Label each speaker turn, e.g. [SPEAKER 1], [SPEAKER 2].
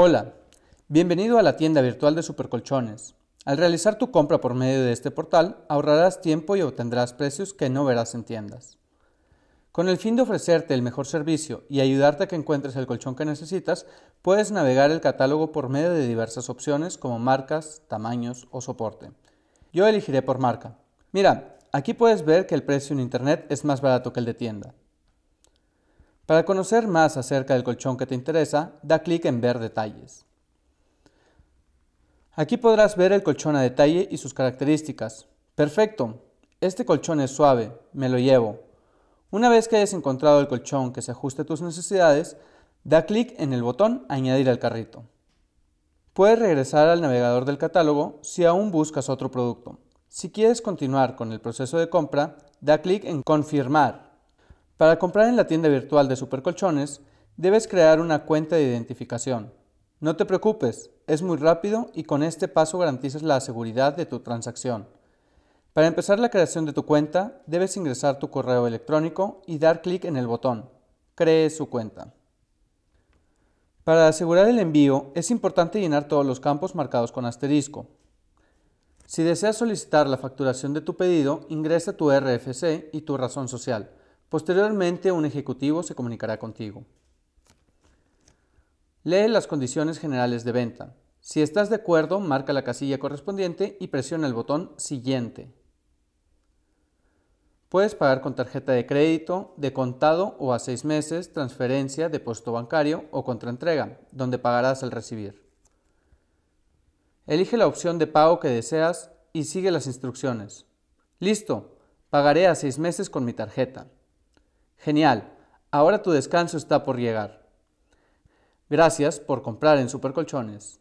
[SPEAKER 1] Hola, bienvenido a la tienda virtual de Supercolchones. Al realizar tu compra por medio de este portal, ahorrarás tiempo y obtendrás precios que no verás en tiendas. Con el fin de ofrecerte el mejor servicio y ayudarte a que encuentres el colchón que necesitas, puedes navegar el catálogo por medio de diversas opciones como marcas, tamaños o soporte. Yo elegiré por marca. Mira, aquí puedes ver que el precio en internet es más barato que el de tienda. Para conocer más acerca del colchón que te interesa, da clic en Ver detalles. Aquí podrás ver el colchón a detalle y sus características. Perfecto, este colchón es suave, me lo llevo. Una vez que hayas encontrado el colchón que se ajuste a tus necesidades, da clic en el botón Añadir al carrito. Puedes regresar al navegador del catálogo si aún buscas otro producto. Si quieres continuar con el proceso de compra, da clic en Confirmar para comprar en la tienda virtual de Supercolchones, debes crear una cuenta de identificación. No te preocupes, es muy rápido y con este paso garantizas la seguridad de tu transacción. Para empezar la creación de tu cuenta, debes ingresar tu correo electrónico y dar clic en el botón Cree su cuenta. Para asegurar el envío, es importante llenar todos los campos marcados con asterisco. Si deseas solicitar la facturación de tu pedido, ingresa tu RFC y tu razón social. Posteriormente, un ejecutivo se comunicará contigo. Lee las condiciones generales de venta. Si estás de acuerdo, marca la casilla correspondiente y presiona el botón Siguiente. Puedes pagar con tarjeta de crédito, de contado o a seis meses, transferencia, depósito bancario o contraentrega, donde pagarás al recibir. Elige la opción de pago que deseas y sigue las instrucciones. Listo, pagaré a seis meses con mi tarjeta. Genial, ahora tu descanso está por llegar. Gracias por comprar en Supercolchones.